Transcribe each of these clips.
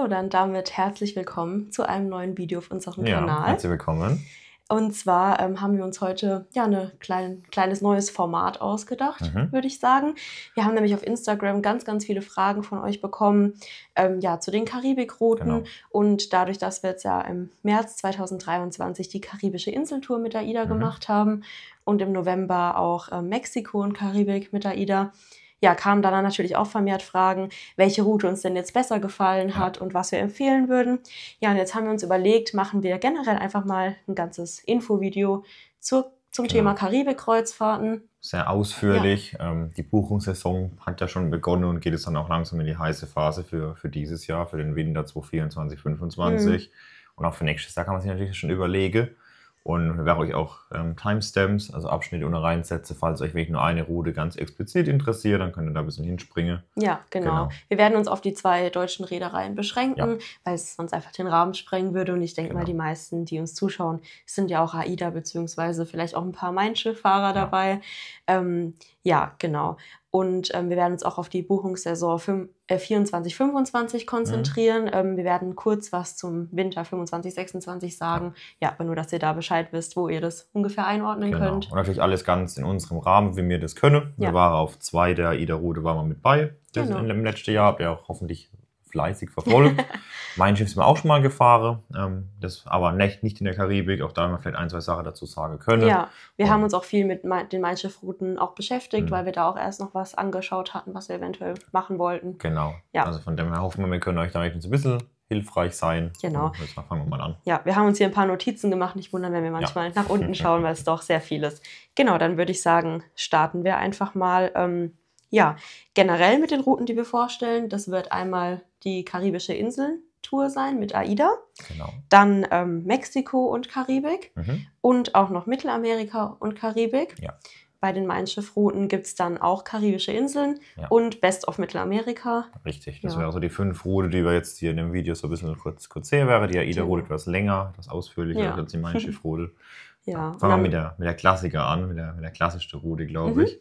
So, dann damit herzlich willkommen zu einem neuen Video auf unserem ja, Kanal. Herzlich willkommen. Und zwar ähm, haben wir uns heute ja ein klein, kleines neues Format ausgedacht, mhm. würde ich sagen. Wir haben nämlich auf Instagram ganz, ganz viele Fragen von euch bekommen, ähm, ja, zu den Karibikrouten. Genau. Und dadurch, dass wir jetzt ja im März 2023 die karibische Inseltour mit AIDA mhm. gemacht haben und im November auch äh, Mexiko und Karibik mit AIDA, ja, kamen dann natürlich auch vermehrt Fragen, welche Route uns denn jetzt besser gefallen hat und was wir empfehlen würden. Ja, und jetzt haben wir uns überlegt, machen wir generell einfach mal ein ganzes Infovideo zur, zum genau. Thema Karibik-Kreuzfahrten. Sehr ausführlich. Ja. Ähm, die Buchungssaison hat ja schon begonnen und geht es dann auch langsam in die heiße Phase für, für dieses Jahr, für den Winter 2024, 2025. Mhm. Und auch für nächstes Jahr kann man sich natürlich schon überlegen, und wir werden euch auch ähm, Timestamps, also Abschnitte ohne Reihensätze, falls euch wirklich nur eine Route ganz explizit interessiert, dann könnt ihr da ein bisschen hinspringen. Ja, genau. genau. Wir werden uns auf die zwei deutschen Reedereien beschränken, ja. weil es sonst einfach den Rahmen sprengen würde und ich denke genau. mal, die meisten, die uns zuschauen, sind ja auch AIDA beziehungsweise vielleicht auch ein paar Main-Schifffahrer ja. dabei. Ähm, ja, genau. Und ähm, wir werden uns auch auf die Buchungssaison 5, äh, 24, 25 konzentrieren. Mhm. Ähm, wir werden kurz was zum Winter 25, 26 sagen. Ja, aber nur, dass ihr da Bescheid wisst, wo ihr das ungefähr einordnen genau. könnt. Und natürlich alles ganz in unserem Rahmen, wie wir das können. Ja. Wir waren auf zwei der Ida-Route waren wir mit bei. Das genau. im letzten Jahr habt ihr auch hoffentlich fleißig verfolgt. mein Schiff ist mir auch schon mal gefahren, ähm, das aber nicht, nicht in der Karibik, auch da haben wir vielleicht ein, zwei Sachen dazu sagen können. Ja, wir und haben uns auch viel mit den Mein Schiff-Routen auch beschäftigt, mh. weil wir da auch erst noch was angeschaut hatten, was wir eventuell machen wollten. Genau, ja. also von dem her hoffen wir, wir können euch da ein bisschen hilfreich sein. Genau. Jetzt fangen wir mal an. Ja, wir haben uns hier ein paar Notizen gemacht. Nicht wundern, wenn wir manchmal ja. nach unten schauen, weil es doch sehr viel ist. Genau, dann würde ich sagen, starten wir einfach mal. Ähm, ja, generell mit den Routen, die wir vorstellen, das wird einmal die karibische Inseln Tour sein mit AIDA, genau. dann ähm, Mexiko und Karibik mhm. und auch noch Mittelamerika und Karibik. Ja. Bei den Mein Schiff-Routen gibt es dann auch karibische Inseln ja. und Best of Mittelamerika. Richtig, das ja. wäre also die fünf Route, die wir jetzt hier in dem Video so ein bisschen kurz, kurz sehen wäre. Die AIDA-Route etwas länger, das ausführlicher ja. als die Mein Schiff-Route. Ja. Fangen wir mit der, mit der Klassiker an, mit der, mit der klassischsten Route, glaube mhm. ich.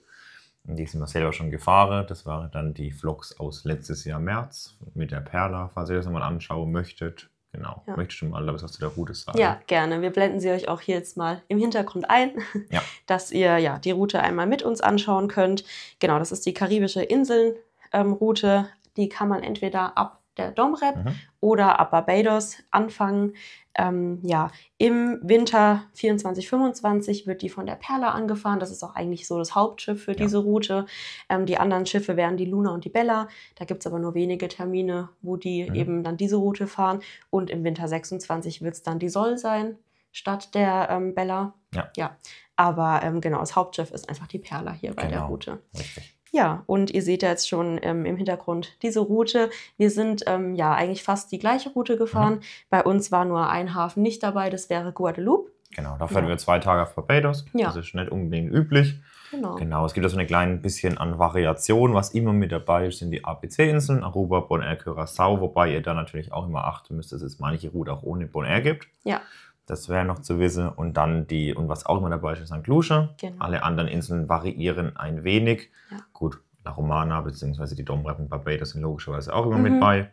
Die sind wir selber schon gefahren. Das waren dann die Vlogs aus letztes Jahr März mit der Perla, falls ihr das nochmal anschauen möchtet. Genau. Ja. Möchtest du mal was zu der Route sagen? Ja, gerne. Wir blenden sie euch auch hier jetzt mal im Hintergrund ein, ja. dass ihr ja die Route einmal mit uns anschauen könnt. Genau, das ist die karibische Inseln-Route. Ähm, die kann man entweder ab der Domrep mhm. oder ab Barbados anfangen. Ähm, ja, im Winter 24, 25 wird die von der Perla angefahren. Das ist auch eigentlich so das Hauptschiff für ja. diese Route. Ähm, die anderen Schiffe wären die Luna und die Bella. Da gibt es aber nur wenige Termine, wo die mhm. eben dann diese Route fahren. Und im Winter 26 wird es dann die Soll sein statt der ähm, Bella. Ja. ja. Aber ähm, genau, das Hauptschiff ist einfach die Perla hier bei der genau. Route. Richtig. Ja, und ihr seht ja jetzt schon ähm, im Hintergrund diese Route. Wir sind ähm, ja eigentlich fast die gleiche Route mhm. gefahren. Mhm. Bei uns war nur ein Hafen nicht dabei, das wäre Guadeloupe. Genau, da fahren ja. wir zwei Tage auf Barbados. Ja. Das ist nicht unbedingt üblich. Genau. genau, es gibt also ein kleines bisschen an Variation. Was immer mit dabei ist, sind die ABC-Inseln, Aruba, Bonaire, Curacao, wobei ihr da natürlich auch immer achten müsst, dass es manche Route auch ohne Bonaire gibt. Ja. Das wäre noch zu wissen. Und dann die, und was auch immer dabei ist, ist St. Lucia. Genau. Alle anderen Inseln variieren ein wenig. Ja. Gut, La Romana bzw. die Domrep und Barbados sind logischerweise auch immer mhm. mit bei.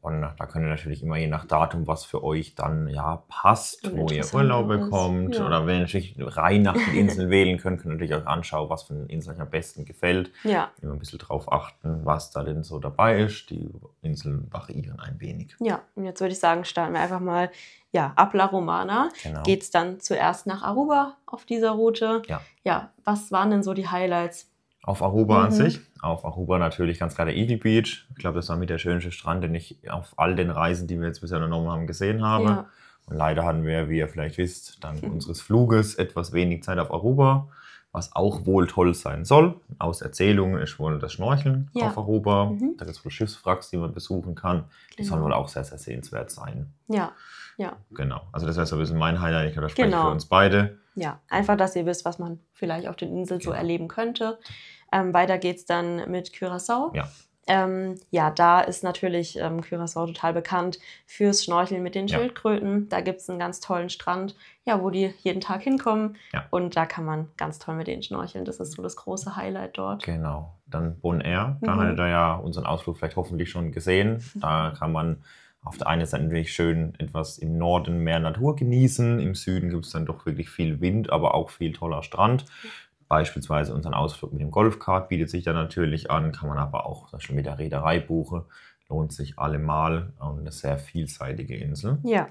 Und da könnt ihr natürlich immer je nach Datum, was für euch dann ja passt, wo ihr Urlaub bekommt. Ja. Oder wenn ihr natürlich rein nach den Inseln wählen könnt, könnt ihr natürlich euch anschauen, was von den Inseln euch am besten gefällt. Ja. Immer ein bisschen drauf achten, was da denn so dabei ist. Die Inseln variieren ein wenig. Ja, und jetzt würde ich sagen, starten wir einfach mal ja, ab La Romana genau. geht es dann zuerst nach Aruba auf dieser Route. Ja. ja, was waren denn so die Highlights? Auf Aruba mhm. an sich. Auf Aruba natürlich ganz gerade Eagle Beach. Ich glaube, das war mit der schönste Strand, den ich auf all den Reisen, die wir jetzt bisher unternommen haben, gesehen habe. Ja. Und leider hatten wir, wie ihr vielleicht wisst, dank mhm. unseres Fluges etwas wenig Zeit auf Aruba was auch wohl toll sein soll. Aus Erzählungen ist wohl das Schnorcheln ja. auf Europa. Mhm. Da gibt es wohl Schiffswracks, die man besuchen kann. Die genau. sollen wohl auch sehr, sehr sehenswert sein. Ja, ja. Genau. Also das wäre so ein bisschen mein Highlight. Ich glaube, das genau. für uns beide. Ja, einfach, dass ihr wisst, was man vielleicht auf den Inseln genau. so erleben könnte. Ähm, weiter es dann mit Curacao. Ja. Ähm, ja, da ist natürlich ähm, Curaçao total bekannt fürs Schnorcheln mit den ja. Schildkröten. Da gibt es einen ganz tollen Strand, ja, wo die jeden Tag hinkommen. Ja. Und da kann man ganz toll mit denen schnorcheln. Das ist so das große Highlight dort. Genau. Dann Bonaire. Da mhm. hattet ihr ja unseren Ausflug vielleicht hoffentlich schon gesehen. Da kann man auf der einen Seite natürlich schön etwas im Norden mehr Natur genießen. Im Süden gibt es dann doch wirklich viel Wind, aber auch viel toller Strand. Beispielsweise unseren Ausflug mit dem Golfkart bietet sich da natürlich an, kann man aber auch schon mit der Reederei buchen. Lohnt sich allemal und eine sehr vielseitige Insel. Ja,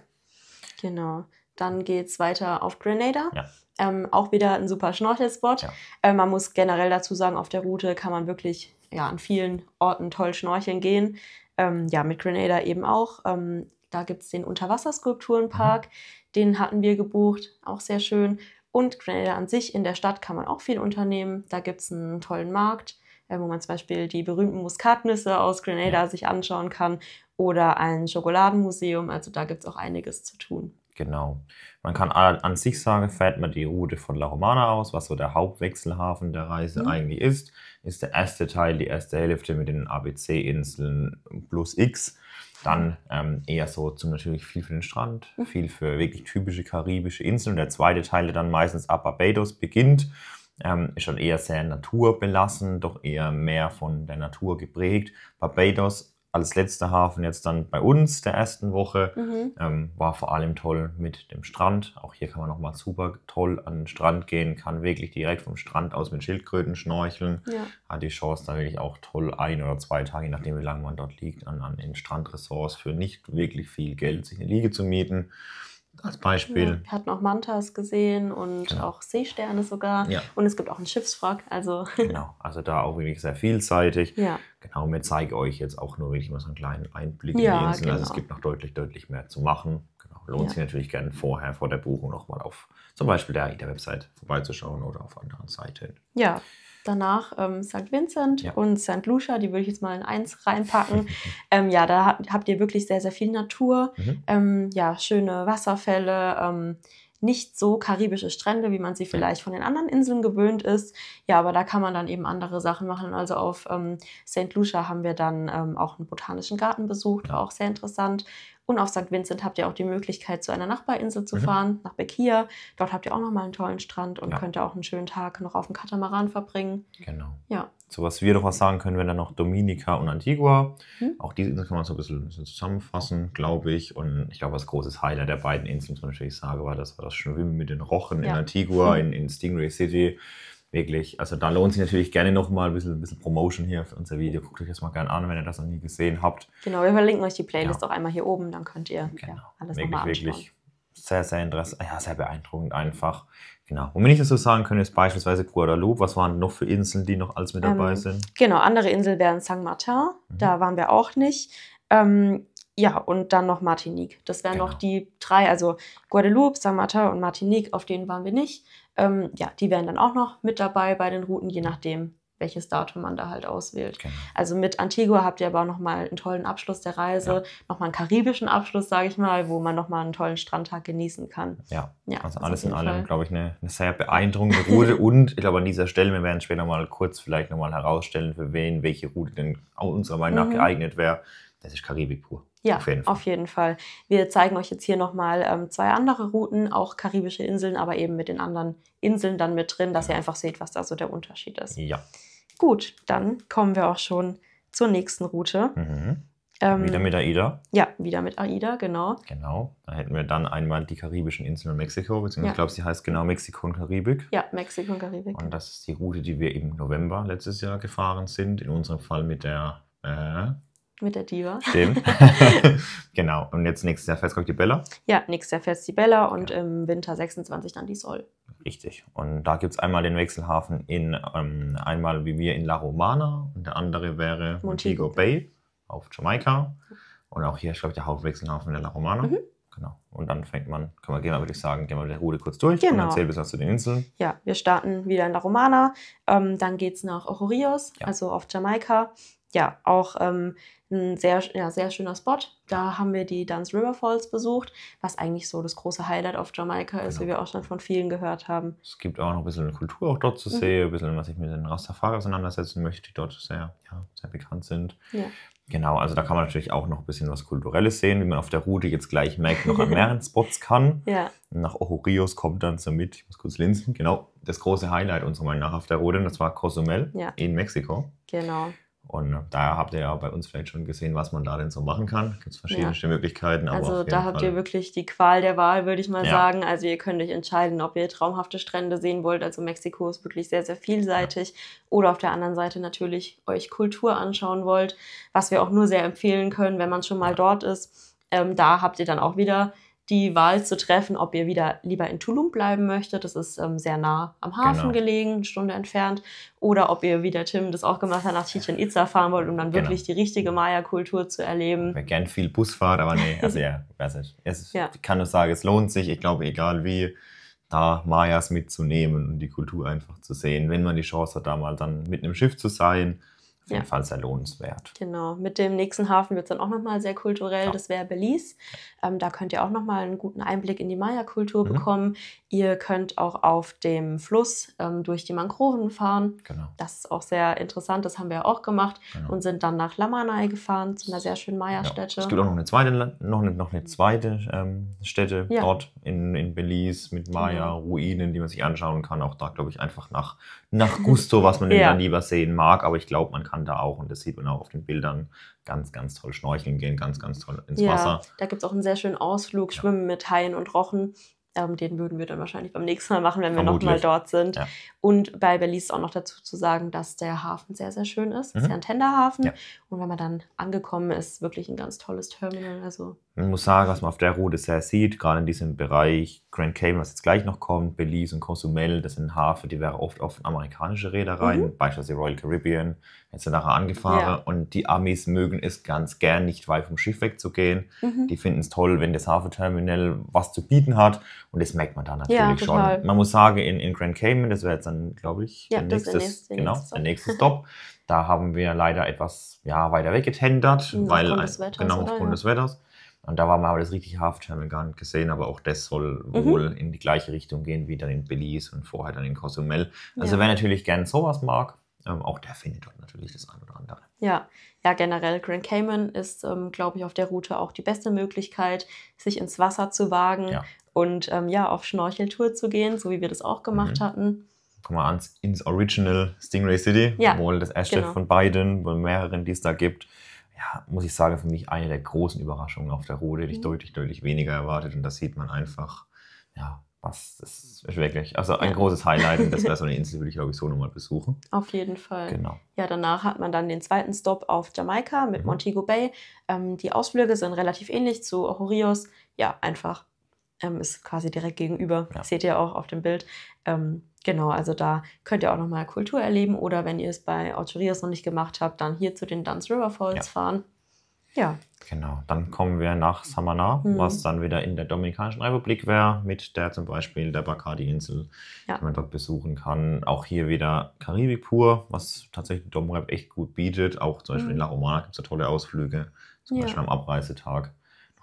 genau. Dann geht es weiter auf Grenada. Ja. Ähm, auch wieder ein super Schnorchelspot. Ja. Äh, man muss generell dazu sagen, auf der Route kann man wirklich ja, an vielen Orten toll schnorcheln gehen. Ähm, ja, mit Grenada eben auch. Ähm, da gibt es den Unterwasserskulpturenpark, mhm. den hatten wir gebucht, auch sehr schön. Und Grenada an sich in der Stadt kann man auch viel unternehmen. Da gibt es einen tollen Markt, äh, wo man zum Beispiel die berühmten Muskatnüsse aus Grenada ja. sich anschauen kann oder ein Schokoladenmuseum. Also da gibt es auch einiges zu tun. Genau. Man kann an sich sagen, fährt man die Route von La Romana aus, was so der Hauptwechselhafen der Reise mhm. eigentlich ist ist der erste Teil, die erste Hälfte mit den ABC-Inseln plus X. Dann ähm, eher so zum natürlich viel für den Strand, mhm. viel für wirklich typische karibische Inseln. der zweite Teil, der dann meistens ab Barbados beginnt, ähm, ist schon eher sehr naturbelassen, doch eher mehr von der Natur geprägt. Barbados als letzter Hafen jetzt dann bei uns der ersten Woche. Mhm. Ähm, war vor allem toll mit dem Strand. Auch hier kann man nochmal super toll an den Strand gehen, kann wirklich direkt vom Strand aus mit Schildkröten schnorcheln. Ja. Hat die Chance da wirklich auch toll ein oder zwei Tage, je nachdem wie lange man dort liegt, an, an den Strandressorts für nicht wirklich viel Geld sich eine Liege zu mieten als Beispiel. Ja, wir hatten auch Mantas gesehen und genau. auch Seesterne sogar. Ja. Und es gibt auch einen Schiffswrack. Also. Genau, also da auch wirklich sehr vielseitig. Ja. Genau, wir zeigen euch jetzt auch nur wirklich mal so einen kleinen Einblick ja, in die Insel. Genau. Also es genau. gibt noch deutlich, deutlich mehr zu machen lohnt ja. sich natürlich gerne vorher vor der Buchung nochmal auf zum Beispiel der AIDA-Website vorbeizuschauen oder auf anderen Seiten. Ja, danach ähm, St. Vincent ja. und St. Lucia, die würde ich jetzt mal in eins reinpacken. ähm, ja, da habt, ihr wirklich sehr, sehr viel Natur, mhm. ähm, ja, schöne Wasserfälle, ähm, nicht so karibische Strände, wie man sie vielleicht von den anderen Inseln gewöhnt ist. Ja, aber da kann man dann eben andere Sachen machen. Also auf ähm, St. Lucia haben wir dann ähm, auch einen botanischen Garten besucht, war auch sehr interessant. Und auf St. Vincent habt ihr auch die Möglichkeit, zu einer Nachbarinsel zu mhm. fahren, nach Bekia. Dort habt ihr auch nochmal einen tollen Strand und ja. könnt ihr auch einen schönen Tag noch auf dem Katamaran verbringen. Genau. Ja. So was wir doch was sagen können, wenn dann noch Dominica und Antigua. Mhm. Auch diese Inseln kann man so ein bisschen, ein bisschen zusammenfassen, glaube ich. Und ich glaube, das große Highlight der beiden Inseln, muss man natürlich sagen, war das, war das Schwimmen mit den Rochen ja. in Antigua, in, in Stingray City wirklich, also da lohnt sich natürlich gerne nochmal ein bisschen, ein bisschen Promotion hier für unser Video. Guckt euch das mal gerne an, wenn ihr das noch nie gesehen habt. Genau, wir verlinken euch die Playlist ja. auch einmal hier oben, dann könnt ihr genau. ja, alles nochmal anschauen. Wirklich sehr, sehr interessant, ja, sehr beeindruckend einfach. Genau. Und wenn ich das so sagen könnte, ist beispielsweise Guadeloupe. Was waren noch für Inseln, die noch alles mit ähm, dabei ähm, sind? Genau, andere Inseln wären St. Martin, mhm. da waren wir auch nicht. Ähm, ja, und dann noch Martinique. Das wären genau. noch die drei, also Guadeloupe, St. Martin und Martinique, auf denen waren wir nicht. Ähm, ja, die wären dann auch noch mit dabei bei den Routen, je nachdem, welches Datum man da halt auswählt. Genau. Also mit Antigua habt ihr aber auch nochmal einen tollen Abschluss der Reise, ja. nochmal einen karibischen Abschluss, sage ich mal, wo man nochmal einen tollen Strandtag genießen kann. Ja, ja also alles in allem, glaube ich, eine, eine, sehr beeindruckende Route und ich glaube an dieser Stelle, wir werden später mal kurz vielleicht nochmal herausstellen, für wen welche Route denn unserer Meinung nach mhm. geeignet wäre das ist Karibik pur. Ja, auf jeden Fall. Auf jeden Fall. Wir zeigen euch jetzt hier nochmal ähm, zwei andere Routen, auch karibische Inseln, aber eben mit den anderen Inseln dann mit drin, dass ja. ihr einfach seht, was da so der Unterschied ist. Ja. Gut, dann kommen wir auch schon zur nächsten Route. Mhm. Ähm, wieder mit AIDA? Ja, wieder mit AIDA, genau. Genau. Da hätten wir dann einmal die karibischen Inseln und Mexiko, beziehungsweise ja. ich glaube, sie heißt genau Mexiko und Karibik. Ja, Mexiko und Karibik. Und das ist die Route, die wir im November letztes Jahr gefahren sind, in unserem Fall mit der äh, mit der Diva. Stimmt. genau. Und jetzt nächstes Jahr fährt glaube die Bella. Ja, nächstes Jahr fällt die Bella und ja. im Winter 26 dann die Sol. Richtig. Und da gibt es einmal den Wechselhafen in, ähm, einmal wie wir in La Romana und der andere wäre Montego, Montego Bay auf Jamaika. Und auch hier ist, glaube ich, der Hauptwechselhafen der La Romana. Mhm. Genau. Und dann fängt man, können wir gerne, würde ich sagen, gehen wir mit der Route kurz durch genau. und erzählen bis zu den Inseln. Ja, wir starten wieder in La Romana, ähm, dann geht es nach Ochorios, ja. also auf Jamaika ja, auch ähm, ein sehr, ja, sehr schöner Spot. Da haben wir die Duns River Falls besucht, was eigentlich so das große Highlight auf Jamaika ist, genau. wie wir auch schon von vielen gehört haben. Es gibt auch noch ein bisschen Kultur auch dort zu mhm. sehen, ein bisschen, was ich mit den Rastafari auseinandersetzen möchte, die dort sehr, ja, sehr bekannt sind. Ja. Genau, also da kann man natürlich auch noch ein bisschen was Kulturelles sehen, wie man auf der Route jetzt gleich merkt, noch an mehreren Spots kann. Ja. Nach Ohorios kommt dann so mit, ich muss kurz linsen, genau, das große Highlight unserer Meinung nach auf der Route, und das war Cozumel ja. in Mexiko. Genau. Und äh, da habt ihr ja bei uns vielleicht schon gesehen, was man da denn so machen kann. Gibt es verschiedene ja. Möglichkeiten. also da habt Fall. ihr wirklich die Qual der Wahl, würde ich mal ja. sagen. Also ihr könnt euch entscheiden, ob ihr traumhafte Strände sehen wollt. Also Mexiko ist wirklich sehr, sehr vielseitig. Ja. Oder auf der anderen Seite natürlich euch Kultur anschauen wollt, was wir auch nur sehr empfehlen können, wenn man schon mal dort ist. Ähm, da habt ihr dann auch wieder die Wahl zu treffen, ob ihr wieder lieber in Tulum bleiben möchtet, das ist ähm, sehr nah am Hafen genau. gelegen, eine Stunde entfernt, oder ob ihr, wie der Tim das auch gemacht hat, nach Chichen Itza fahren wollt, um dann genau. wirklich genau. die richtige Maya-Kultur zu erleben. Wer gern viel Bus fahrt, aber nee, also ja, weiß ich. Es, ja. Ich kann nur sagen, es lohnt sich, ich glaube, egal wie, da Mayas mitzunehmen und die Kultur einfach zu sehen. Wenn man die Chance hat, da mal dann mit einem Schiff zu sein, auf jeden ja. Fall sehr lohnenswert. Genau. Mit dem nächsten Hafen wird es dann auch nochmal sehr kulturell. Ja. Genau. Das wäre Belize. Ähm, da könnt ihr auch nochmal einen guten Einblick in die Maya-Kultur mhm. bekommen. Ihr könnt auch auf dem Fluss ähm, durch die Mangroven fahren. Genau. Das ist auch sehr interessant. Das haben wir auch gemacht genau. und sind dann nach Lamanai gefahren, zu einer sehr schönen Maya-Stätte. Es gibt auch noch eine zweite, noch eine, noch eine zweite ähm, Stätte dort in, in Belize mit genau. Maya-Ruinen, die man sich anschauen kann. Auch da, glaube ich, einfach nach, nach Gusto, was man ja. in der lieber sehen mag. Aber ich glaube, man kann kann da auch, und das sieht man auch auf den Bildern, ganz, ganz toll schnorcheln gehen, ganz, ganz toll ins ja, Wasser. Da gibt es auch einen sehr schönen Ausflug, Schwimmen ja. mit Haien und Rochen. Ähm, den würden wir dann wahrscheinlich beim nächsten Mal machen, wenn wir nochmal dort sind. Ja. Und bei Belize ist auch noch dazu zu sagen, dass der Hafen sehr, sehr schön ist. Mhm. Es ist ja ein Tenderhafen. Und wenn man dann angekommen ist, wirklich ein ganz tolles Terminal. Also man muss sagen, was man auf der Route sehr sieht, gerade in diesem Bereich Grand Cayman, was jetzt gleich noch kommt, Belize und Cozumel, das sind Hafen, die wären oft auf amerikanische Reedereien, mhm. beispielsweise Royal Caribbean, jetzt sind nachher angefahren. Ja. Und die Amis mögen es ganz gern, nicht weit vom Schiff wegzugehen. Mhm. Die finden es toll, wenn das Hafenterminal was zu bieten hat. Und das merkt man da natürlich ja, schon. Man muss sagen, in, in Grand Cayman, das wäre jetzt dann, glaube ich, ja, der, nächstes, der, genau, nächste, genau, der nächste Stop. da haben wir leider etwas ja, weiter weggetendert, weil aufgrund des Wetters, genau, aufgrund des Wetters. Und da war aber das richtige haft, haben wir gar nicht gesehen, aber auch das soll mhm. wohl in die gleiche Richtung gehen wie dann in Belize und vorher dann in Cozumel. Also ja. wer natürlich gern sowas mag, ähm, auch der findet dort natürlich das eine oder andere. Ja, ja generell Grand Cayman ist, ähm, glaube ich, auf der Route auch die beste Möglichkeit, sich ins Wasser zu wagen ja. und ähm, ja, auf Schnorcheltour zu gehen, so wie wir das auch gemacht mhm. hatten. Kommen wir ans, ins Original Stingray City, ja, wohl das erste genau. von beiden, von mehreren, die es da gibt ja, muss ich sagen, für mich eine der großen Überraschungen auf der Rode, die ich mhm. deutlich, deutlich weniger erwartet. Und das sieht man einfach, ja, was das ist wirklich, also ein großes Highlight. Und das wäre so eine Insel, würde ich glaube ich so nochmal besuchen. Auf jeden Fall. Genau. Ja, danach hat man dann den zweiten Stop auf Jamaika mit mhm. Montego Bay. Ähm, die Ausflüge sind relativ ähnlich zu Horios. Ja, einfach ähm, ist quasi direkt gegenüber. Ja. Seht ihr auch auf dem Bild. Ähm, genau, also da könnt ihr auch nochmal Kultur erleben oder wenn ihr es bei Autorias noch nicht gemacht habt, dann hier zu den Duns River Falls ja. fahren. Ja. Genau, dann kommen wir nach Samana, mhm. was dann wieder in der Dominikanischen Republik wäre, mit der zum Beispiel der Bacardi-Insel, ja. die man dort besuchen kann. Auch hier wieder Karibik pur, was tatsächlich Domrep echt gut bietet. Auch zum Beispiel mhm. in La Romana gibt es ja tolle Ausflüge, zum Beispiel am Abreisetag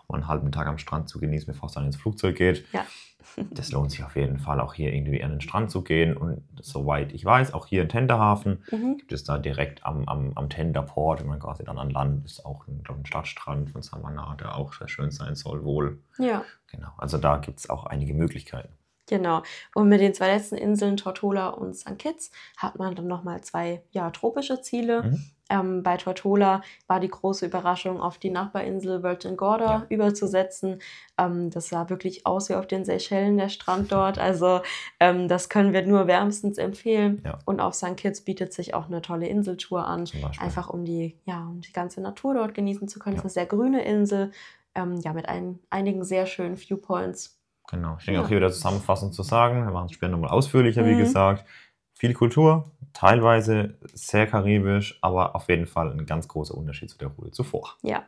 und einen halben Tag am Strand zu genießen, bevor es dann ins Flugzeug geht. Ja. das lohnt sich auf jeden Fall, auch hier irgendwie an den Strand zu gehen. Und soweit ich weiß, auch hier in Tenderhafen mhm. gibt es da direkt am, am, am Tenterport, wenn man quasi dann an Land ist, auch ein, ein Stadtstrand von Savannah, der auch sehr schön sein soll, wohl. Ja. Genau. Also da gibt es auch einige Möglichkeiten. Genau. Und mit den zwei letzten Inseln, Tortola und St. Kitts, hat man dann nochmal zwei ja, tropische Ziele. Mhm ähm, bei Tortola war die große Überraschung, auf die Nachbarinsel Virgin Gorda ja. überzusetzen. Ähm, das sah wirklich aus wie auf den Seychellen, der Strand dort. Also ähm, das können wir nur wärmstens empfehlen. Ja. Und auf St. Kitts bietet sich auch eine tolle Inseltour an, einfach um die, ja, um die ganze Natur dort genießen zu können. Es ja. ist eine sehr grüne Insel, ähm, ja, mit ein, einigen sehr schönen Viewpoints. Genau, ich denke auch hier wieder zusammenfassend zu sagen, wir machen es später nochmal ausführlicher, mhm. wie gesagt viel Kultur, teilweise sehr karibisch, aber auf jeden Fall ein ganz großer Unterschied zu der Route zuvor. Ja.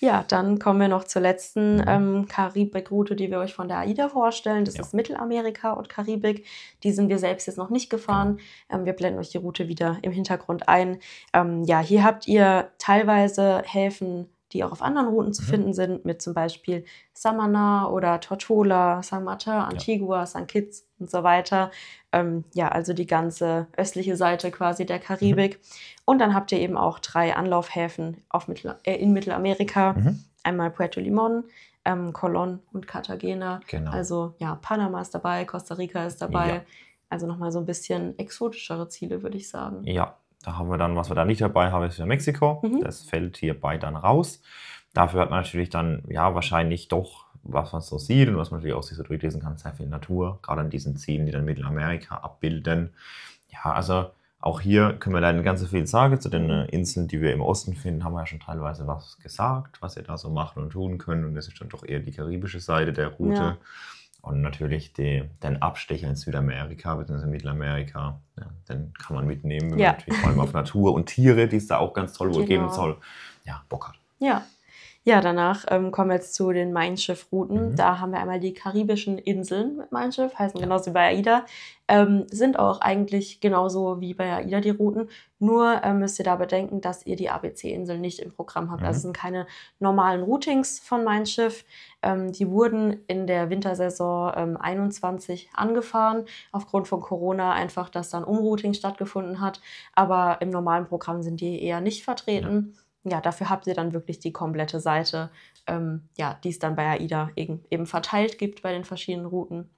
Ja, dann kommen wir noch zur letzten mhm. ähm, Karibik-Route, die wir euch von der AIDA vorstellen. Das ja. ist Mittelamerika und Karibik. Die sind wir selbst jetzt noch nicht gefahren. Genau. Ähm, wir blenden euch die Route wieder im Hintergrund ein. Ähm, ja, hier habt ihr teilweise Häfen die auch auf anderen Routen zu mhm. finden sind, mit zum Beispiel Samana oder Tortola, San Martin, Antigua, ja. San Kitts und so weiter. Ähm, ja, also die ganze östliche Seite quasi der Karibik. Mhm. Und dann habt ihr eben auch drei Anlaufhäfen Mittel äh, in Mittelamerika. Mhm. Einmal Puerto Limon, ähm, Colón und Cartagena. Genau. Also ja, Panama ist dabei, Costa Rica ist dabei. Ja. Also nochmal so ein bisschen exotischere Ziele, würde ich sagen. Ja, da haben wir dann, was wir da nicht dabei haben, ist Mexiko. Mhm. Das fällt hierbei dann raus. Dafür hat man natürlich dann, ja, wahrscheinlich doch, was man so sieht und was man natürlich auch sich so durchlesen kann, sehr viel Natur, gerade an diesen Zielen, die dann Mittelamerika abbilden. Ja, also auch hier können wir leider nicht ganz so viel sagen. Zu den äh, Inseln, die wir im Osten finden, haben wir ja schon teilweise was gesagt, was ihr da so machen und tun könnt. Und das ist dann doch eher die karibische Seite der Route. Ja. Und natürlich die, den Abstecher in Südamerika bzw. Mittelamerika, ja, den kann man mitnehmen, ja. natürlich vor allem auf Natur und Tiere, die es da auch ganz toll wohl genau. geben soll, ja, Bock hat. Ja, ja, danach ähm, kommen wir jetzt zu den Mein Schiff-Routen. Mhm. Da haben wir einmal die karibischen Inseln mit Mein Schiff, heißen genauso wie bei AIDA. Ähm, sind auch eigentlich genauso wie bei AIDA die Routen. Nur ähm, müsst ihr da bedenken, dass ihr die ABC-Inseln nicht im Programm habt. Also mhm. Also sind keine normalen Routings von Mein Schiff. Ähm, die wurden in der Wintersaison 21 ähm, angefahren, aufgrund von Corona, einfach, dass dann Umrouting stattgefunden hat. Aber im normalen Programm sind die eher nicht vertreten. Ja ja, dafür habt ihr dann wirklich die komplette Seite, ähm, ja, die es dann bei AIDA eben, eben verteilt gibt bei den verschiedenen Routen.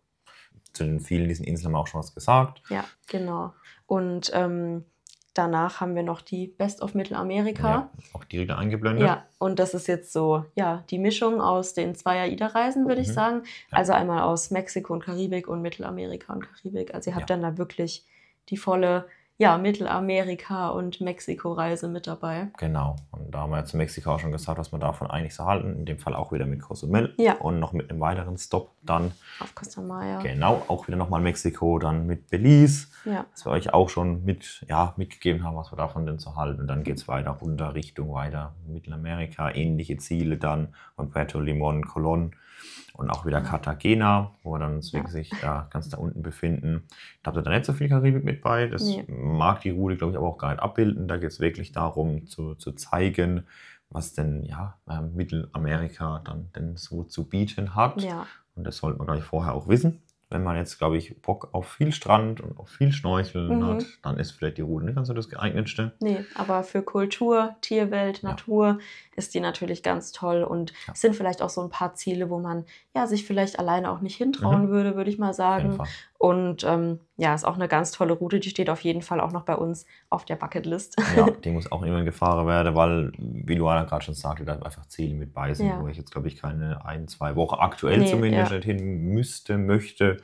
Zu den vielen diesen Inseln haben wir auch schon was gesagt. Ja, genau. Und ähm, danach haben wir noch die Best of Mittelamerika. Ja, auch die wieder eingeblendet. Ja, und das ist jetzt so, ja, die Mischung aus den zwei AIDA-Reisen, würde mhm. ich sagen. Ja. Also einmal aus Mexiko und Karibik und Mittelamerika und Karibik. Also ihr habt ja. dann da wirklich die volle ja, Mittelamerika und Mexiko-Reise mit dabei. Genau. Und da haben wir ja zu Mexiko auch schon gesagt, was wir davon eigentlich so halten. In dem Fall auch wieder mit Cozumel. Ja. Und noch mit einem weiteren Stop dann. Auf Costa Maya. Genau, auch wieder nochmal Mexiko, dann mit Belize. Ja. Dass wir euch auch schon mit, ja, mitgegeben haben, was wir davon denn so halten. Und dann geht es weiter runter, Richtung weiter Mittelamerika, ähnliche Ziele dann von Puerto Limon, Colón und auch wieder mhm. Cartagena, wo wir dann deswegen ja. wirklich äh, ganz da unten befinden. Da habt ihr dann nicht so viel Karibik mit bei. Das nee. mag die Route, glaube ich, aber auch gar nicht abbilden. Da geht es wirklich darum, zu, zu zeigen, was denn ja, ähm, Mittelamerika dann denn so zu bieten hat. Ja. Und das sollte man, glaube ich, vorher auch wissen wenn man jetzt, glaube ich, Bock auf viel Strand und auf viel Schnorcheln mhm. hat, dann ist vielleicht die Route nicht ganz so das geeignetste. Nee, aber für Kultur, Tierwelt, Natur ja. ist die natürlich ganz toll und ja. es sind vielleicht auch so ein paar Ziele, wo man ja sich vielleicht alleine auch nicht hintrauen mhm. würde, würde ich mal sagen. Und ähm, ja, ist auch eine ganz tolle Route, die steht auf jeden Fall auch noch bei uns auf der Bucketlist. Ja, die muss auch immer gefahren werden, weil, wie Luana gerade schon sagte, da einfach Ziele mit bei sind, ja. wo ich jetzt, glaube ich, keine ein, zwei Wochen aktuell nee, zumindest ja. nicht hin müsste, möchte.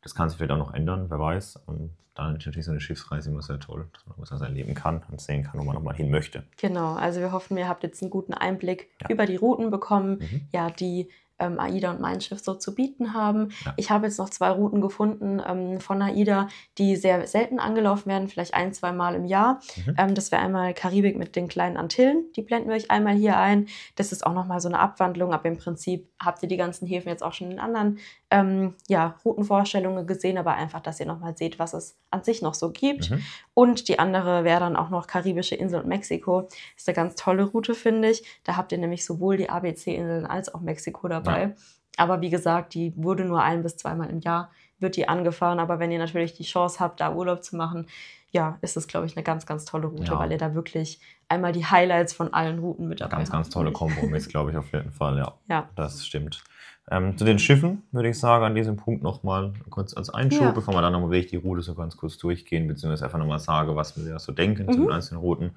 Das kann sich vielleicht auch noch ändern, wer weiß. Und dann ist natürlich so eine Schiffsreise immer sehr toll, dass man das erleben kann und sehen kann, wo man nochmal hin möchte. Genau, also wir hoffen, ihr habt jetzt einen guten Einblick ja. über die Routen bekommen, mhm. ja, die ähm, AIDA und mein Schiff so zu bieten haben. Ja. Ich habe jetzt noch zwei Routen gefunden ähm, von AIDA, die sehr selten angelaufen werden, vielleicht ein, zwei Mal im Jahr. Mhm. Ähm, das wäre einmal Karibik mit den kleinen Antillen, die blenden wir euch einmal hier ein. Das ist auch nochmal so eine Abwandlung, aber im Prinzip habt ihr die ganzen Häfen jetzt auch schon in anderen ähm, ja, Routenvorstellungen gesehen, aber einfach, dass ihr nochmal seht, was es an sich noch so gibt. Mhm. Und die andere wäre dann auch noch Karibische Insel und Mexiko. Ist eine ganz tolle Route, finde ich. Da habt ihr nämlich sowohl die ABC-Inseln als auch Mexiko dabei. Ja. Aber wie gesagt, die wurde nur ein bis zweimal im Jahr, wird die angefahren. Aber wenn ihr natürlich die Chance habt, da Urlaub zu machen, ja, ist es, glaube ich, eine ganz, ganz tolle Route, ja. weil ihr da wirklich einmal die Highlights von allen Routen mit dabei habt. Ganz, ganz tolle Kompromiss, glaube ich, auf jeden Fall, ja. ja. Das stimmt. Ähm, zu den Schiffen würde ich sagen, an diesem Punkt nochmal kurz als Einschub, ja. bevor wir dann nochmal wirklich die Route so ganz kurz durchgehen, beziehungsweise einfach nochmal sage, was wir so denken mhm. zu den mhm. einzelnen Routen.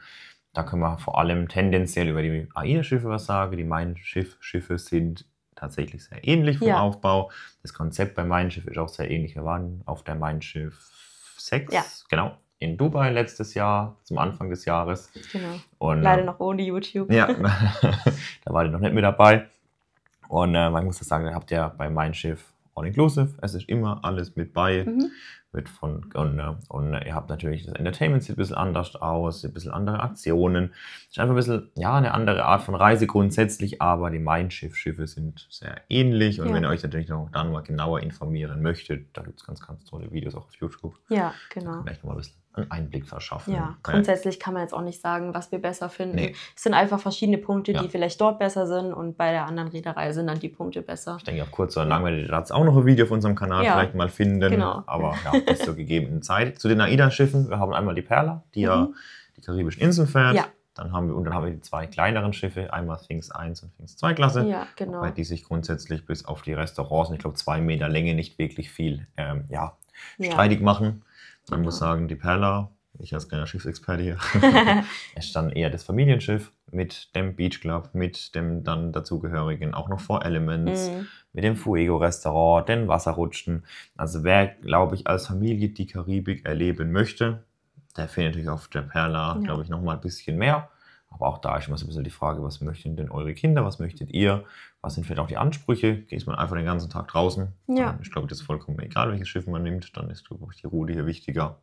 Da können wir vor allem tendenziell über die AIDA-Schiffe was sagen. Die Main-Schiffe sind tatsächlich sehr ähnlich vom ja. Aufbau. Das Konzept beim Main-Schiff ist auch sehr ähnlich. Wir waren auf der Main-Schiff 6, ja. genau, in Dubai letztes Jahr, zum Anfang des Jahres. Genau. Und, Leider ähm, noch ohne YouTube. Ja, da war ich noch nicht mit dabei. Und äh, man muss das sagen, habt ja bei Mein Schiff All Inclusive. Es ist immer alles mit bei. Mhm. Mit von, und, äh, und, äh, ihr habt natürlich das Entertainment sieht ein bisschen anders aus, ein bisschen andere Aktionen. Es ist einfach ein bisschen, ja, eine andere Art von Reise grundsätzlich, aber die Mein Schiff Schiffe sind sehr ähnlich. Und ja. wenn ihr euch natürlich noch dann mal genauer informieren möchtet, da gibt es ganz, ganz tolle Videos auch auf YouTube. Ja, genau. Vielleicht nochmal ein bisschen einen Einblick verschaffen. Ja, grundsätzlich kann man jetzt auch nicht sagen, was wir besser finden. Nee. Es sind einfach verschiedene Punkte, ja. die vielleicht dort besser sind und bei der anderen Reederei sind dann die Punkte besser. Ich denke, auf kurz oder lang werdet ihr dazu auch noch ein Video auf unserem Kanal ja. vielleicht mal finden. Genau. Aber ja, bis zur gegebenen Zeit. Zu den AIDA-Schiffen, wir haben einmal die Perla, die mhm. ja die karibischen Inseln fährt. Ja. Dann haben wir, und dann haben wir die zwei kleineren Schiffe, einmal Things 1 und Things 2 Klasse, ja, genau. wobei die sich grundsätzlich bis auf die Restaurants, ich glaube zwei Meter Länge, nicht wirklich viel ähm, ja, ja. streitig machen. Man genau. muss sagen, die Perla, ich als kleiner Schiffsexperte hier, ist dann eher das Familienschiff mit dem Beach Club, mit dem dann dazugehörigen auch noch Four Elements, mhm. mit dem Fuego Restaurant, den Wasserrutschen. Also wer, glaube ich, als Familie die Karibik erleben möchte, der findet natürlich auf der Perla, ja. glaube ich, nochmal ein bisschen mehr. Aber auch da ist immer so ein bisschen die Frage, was möchten denn eure Kinder, was möchtet ihr, was sind vielleicht auch die Ansprüche? Geht man einfach den ganzen Tag draußen? Ja. Ich glaube, das ist vollkommen egal, welches Schiff man nimmt, dann ist, ich, die Ruhe hier wichtiger.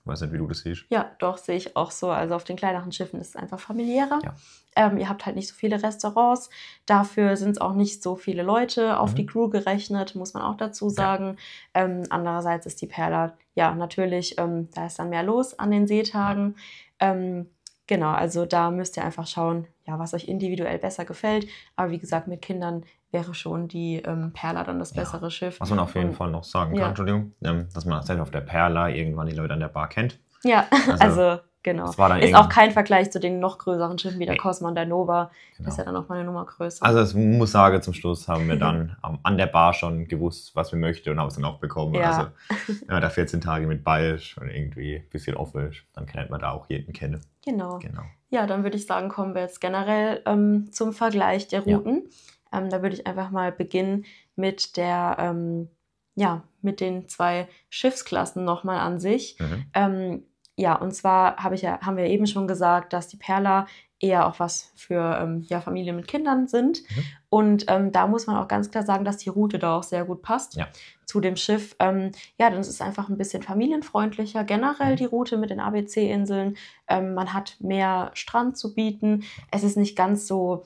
Ich weiß nicht, wie du das siehst. Ja, doch, sehe ich auch so. Also auf den kleineren Schiffen ist es einfach familiärer. Ja. Ähm, ihr habt halt nicht so viele Restaurants. Dafür sind es auch nicht so viele Leute auf mhm. die Crew gerechnet, muss man auch dazu sagen. Ja. Ähm, andererseits ist die Perla, ja, natürlich, ähm, da ist dann mehr los an den Seetagen. Ja. Ähm, Genau, also da müsst ihr einfach schauen, ja, was euch individuell besser gefällt. Aber wie gesagt, mit Kindern wäre schon die ähm, Perla dann das bessere ja. Schiff. Was man auf jeden Und, Fall noch sagen kann, ja. Entschuldigung, ähm, dass man selbst auf der Perla irgendwann die Leute an der Bar kennt. Ja, also, also Genau. ist auch kein Vergleich zu den noch größeren Schiffen wie der Cosmo und der Nova. Genau. Das ist ja dann auch mal eine Nummer größer. Also ich muss sagen, zum Schluss haben wir dann an der Bar schon gewusst, was wir möchten und haben es dann auch bekommen. Ja. Also wenn man da 14 Tage mit bei ist und irgendwie ein bisschen offen ist, dann kennt man da auch jeden kennen. Genau. genau. Ja, dann würde ich sagen, kommen wir jetzt generell ähm, zum Vergleich der Routen. Ja. Ähm, da würde ich einfach mal beginnen mit der ähm, ja, mit den zwei Schiffsklassen nochmal an sich. Mhm. Ähm, ja, und zwar hab ich ja, haben wir eben schon gesagt, dass die Perla eher auch was für ähm, ja, Familien mit Kindern sind. Mhm. Und ähm, da muss man auch ganz klar sagen, dass die Route da auch sehr gut passt ja. zu dem Schiff. Ähm, ja, denn es ist einfach ein bisschen familienfreundlicher. Generell mhm. die Route mit den ABC-Inseln. Ähm, man hat mehr Strand zu bieten. Es ist nicht ganz so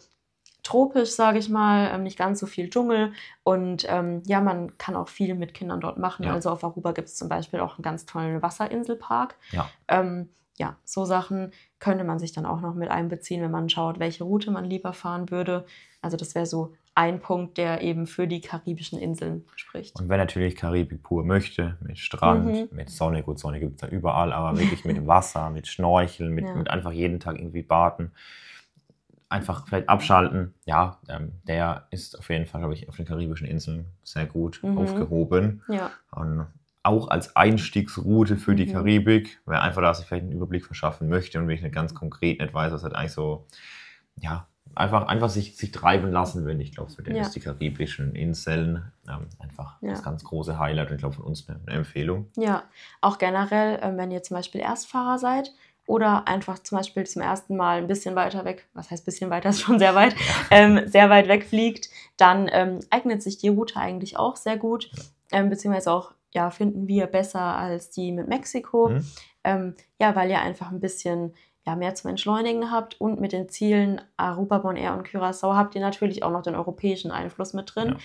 tropisch, sage ich mal, ähm, nicht ganz so viel Dschungel. Und ähm, ja, man kann auch viel mit Kindern dort machen. Ja. Also auf Aruba gibt es zum Beispiel auch einen ganz tollen Wasserinselpark. Ja. Ähm, ja, so Sachen könnte man sich dann auch noch mit einbeziehen, wenn man schaut, welche Route man lieber fahren würde. Also das wäre so ein Punkt, der eben für die karibischen Inseln spricht. Und wer natürlich Karibik pur möchte, mit Strand, mhm. mit Sonne, gut, Sonne gibt es da überall, aber wirklich mit Wasser, mit Schnorcheln, mit, ja. mit einfach jeden Tag irgendwie Baden, einfach vielleicht abschalten. Ja, ähm, der ist auf jeden Fall, glaube ich, auf den karibischen Inseln sehr gut mhm. aufgehoben. Ja. Und auch als Einstiegsroute für die mhm. Karibik, wer einfach da sich vielleicht einen Überblick verschaffen möchte und wirklich nicht ganz konkret nicht weiß, was halt eigentlich so, ja, einfach, einfach sich, sich treiben lassen will. Ich glaube, für den ja. ist die karibischen Inseln ähm, einfach ja. das ganz große Highlight und ich glaube von uns eine Empfehlung. Ja, auch generell, ähm, wenn ihr zum Beispiel Erstfahrer seid, oder einfach zum Beispiel zum ersten Mal ein bisschen weiter weg, was heißt bisschen weiter, ist schon sehr weit, ähm, sehr weit weg fliegt, dann ähm, eignet sich die Route eigentlich auch sehr gut, ähm, beziehungsweise auch, ja, finden wir besser als die mit Mexiko, mhm. Ähm, ja, weil ihr einfach ein bisschen ja, mehr zum Entschleunigen habt und mit den Zielen Aruba, Bonaire und Curacao habt ihr natürlich auch noch den europäischen Einfluss mit drin.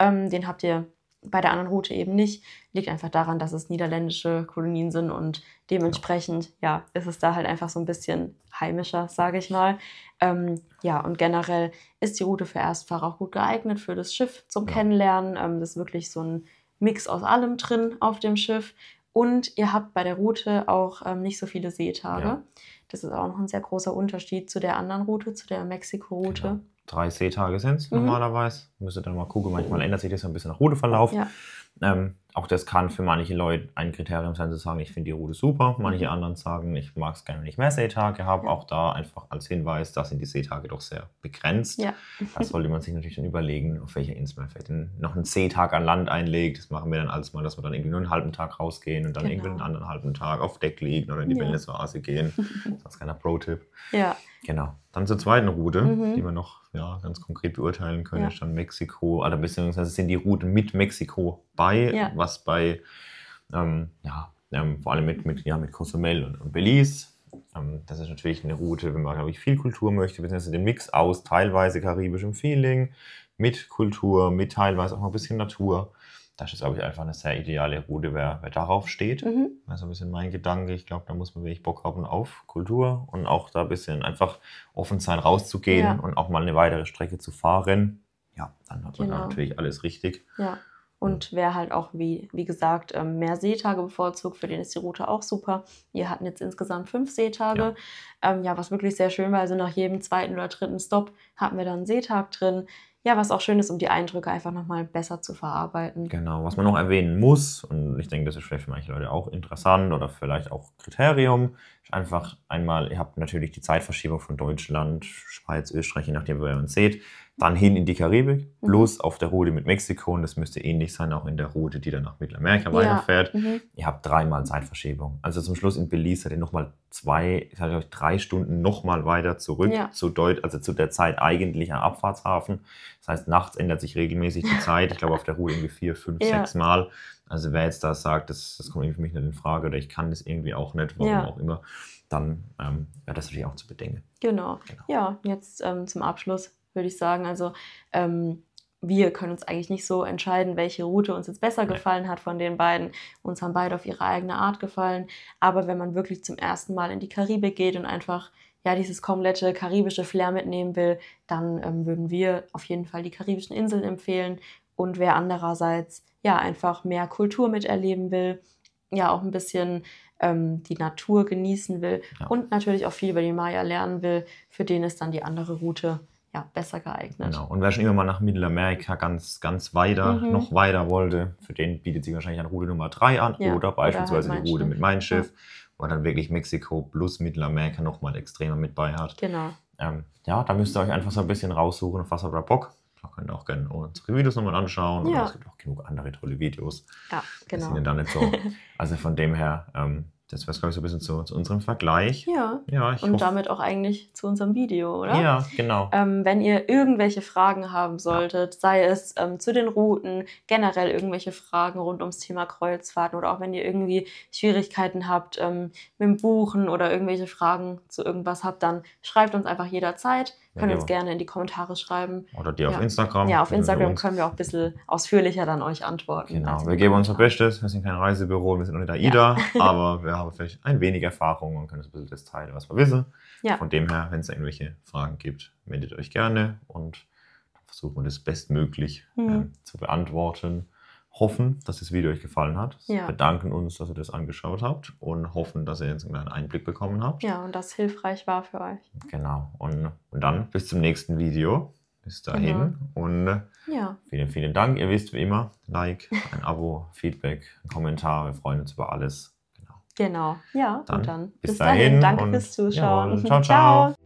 Ja. Ähm, den habt ihr bei der anderen Route eben nicht. Liegt einfach daran, dass es niederländische Kolonien sind und dementsprechend, ja, ist es da halt einfach so ein bisschen heimischer, sage ich mal. Ähm, ja, und generell ist die Route für Erstfahrer auch gut geeignet für das Schiff zum ja. Kennenlernen. Ähm, das ist wirklich so ein Mix aus allem drin auf dem Schiff. Und ihr habt bei der Route auch ähm, nicht so viele Seetage. Ja. Das ist auch noch ein sehr großer Unterschied zu der anderen Route, zu der Mexiko-Route. Genau. Drei Seetage sind es mhm. normalerweise. Müsste dann mal gucken, manchmal ändert sich das ja ein bisschen nach Routeverlauf. Ja. Ähm, auch das kann für manche Leute ein Kriterium sein, zu sagen, ich finde die Route super. Manche anderen sagen, ich mag es gerne, wenn ich mehr Seetage habe. Ja. Auch da einfach als Hinweis, da sind die Seetage doch sehr begrenzt. Ja. Da sollte man sich natürlich dann überlegen, auf welcher Insel man vielleicht noch einen Seetag an Land einlegt. Das machen wir dann alles mal, dass wir dann irgendwie nur einen halben Tag rausgehen und dann genau. irgendwie einen anderen halben Tag auf Deck liegen oder in die ja. Bellesvase gehen. als kleiner Pro-Tipp. Ja. Genau. Dann zur zweiten Route, mhm. die wir noch ja, ganz konkret beurteilen können, ja. ist dann Mexiko, also beziehungsweise sind die Routen mit Mexiko bei, ja. was bei, ähm, ja, ähm, vor allem mit, mit, ja, mit Cozumel und, und Belize. Ähm, das ist natürlich eine Route, wenn man, glaube ich, viel Kultur möchte, beziehungsweise den Mix aus teilweise karibischem Feeling, mit Kultur, mit teilweise auch mal ein bisschen Natur das ist, glaube ich, einfach eine sehr ideale Route, wer, wer darauf steht. Mhm. Das ist ein bisschen mein Gedanke. Ich glaube, da muss man wirklich Bock haben auf Kultur und auch da ein bisschen einfach offen sein, rauszugehen ja. und auch mal eine weitere Strecke zu fahren. Ja, dann hat man genau. natürlich alles richtig. Ja. Und wer halt auch, wie, wie gesagt, ähm, mehr Seetage bevorzugt, für den ist die Route auch super. Wir hatten jetzt insgesamt fünf Seetage. Ja. Ähm, ja, was wirklich sehr schön war. Also nach jedem zweiten oder dritten Stop hatten wir dann einen Seetag drin ja, was auch schön ist, um die Eindrücke einfach nochmal besser zu verarbeiten. Genau, was man noch erwähnen muss, und ich denke, das ist vielleicht für manche Leute auch interessant oder vielleicht auch Kriterium, ist einfach einmal, ihr habt natürlich die Zeitverschiebung von Deutschland, Schweiz, Österreich, je nachdem, wo ihr uns seht dann hin in die Karibik, mhm. bloß auf der Route mit Mexiko und das müsste ähnlich sein, auch in der Route, die dann nach Mittelamerika ja. weiterfährt. Mhm. Ihr habt dreimal Zeitverschiebung. Also zum Schluss in Belize seid ihr nochmal zwei, ich sage euch, drei Stunden nochmal weiter zurück, ja. zu Deut also zu der Zeit eigentlich am Abfahrtshafen. Das heißt, nachts ändert sich regelmäßig die Zeit. Ich glaube, auf der Route irgendwie vier, fünf, ja. sechs Mal. Also wer jetzt da sagt, das, das kommt für mich nicht in Frage oder ich kann das irgendwie auch nicht, warum ja. auch immer, dann ähm, wäre das natürlich auch zu bedenken. Genau. genau. Ja, jetzt ähm, zum Abschluss würde ich sagen. Also ähm, wir können uns eigentlich nicht so entscheiden, welche Route uns jetzt besser gefallen hat von den beiden. Uns haben beide auf ihre eigene Art gefallen. Aber wenn man wirklich zum ersten Mal in die Karibik geht und einfach ja dieses komplette karibische Flair mitnehmen will, dann ähm, würden wir auf jeden Fall die karibischen Inseln empfehlen. Und wer andererseits ja einfach mehr Kultur miterleben will, ja auch ein bisschen ähm, die Natur genießen will ja. und natürlich auch viel über die Maya lernen will, für den ist dann die andere Route ja, besser geeignet. Genau. Und wer schon immer mal nach Mittelamerika ganz, ganz weiter, mhm. noch weiter wollte, für den bietet sich wahrscheinlich dann Route Nummer 3 an ja. oder beispielsweise oder halt die Route Schiff. mit meinem Schiff, ja. wo dann wirklich Mexiko plus Mittelamerika nochmal extremer mit bei hat. Genau. Ähm, ja, da müsst ihr euch einfach so ein bisschen raussuchen, auf was habt ihr Bock. Da könnt ihr auch gerne unsere Videos nochmal anschauen. Ja. es gibt auch genug andere tolle Videos. Ja, genau. Die sind dann nicht so. Also von dem her, ähm, das war, glaube ich, so ein bisschen zu, zu unserem Vergleich. Ja. ja und damit auch eigentlich zu unserem Video, oder? Ja, genau. Ähm, wenn ihr irgendwelche Fragen haben solltet, ja. sei es ähm, zu den Routen, generell irgendwelche Fragen rund ums Thema Kreuzfahrten oder auch wenn ihr irgendwie Schwierigkeiten habt ähm, mit dem Buchen oder irgendwelche Fragen zu irgendwas habt, dann schreibt uns einfach jederzeit. Können ja, uns gerne in die Kommentare schreiben. Oder die ja. auf Instagram. Ja, auf Instagram können wir auch ein bisschen ausführlicher dann euch antworten. Genau, also wir geben unser Bestes. Wir sind kein Reisebüro, wir sind nur nicht AIDA, ja. aber wir haben vielleicht ein wenig Erfahrung und können uns ein bisschen das teilen, was wir wissen. Ja. Von dem her, wenn es irgendwelche Fragen gibt, meldet euch gerne und versuchen wir das bestmöglich hm. ähm, zu beantworten hoffen, dass das Video euch gefallen hat. Ja. Bedanken uns, dass ihr das angeschaut habt und hoffen, dass ihr jetzt einen kleinen Einblick bekommen habt. Ja, und das hilfreich war für euch. Genau. Und, und dann bis zum nächsten Video. Bis genau. dahin. Genau. Und ja. vielen, vielen Dank. Ihr wisst wie immer, Like, ein Abo, Feedback, ein Kommentar. Wir freuen uns über alles. Genau. Genau. Ja, dann, und dann. Bis, bis dahin. dahin. Danke fürs Zuschauen. Jawohl. Ciao, ciao. ciao.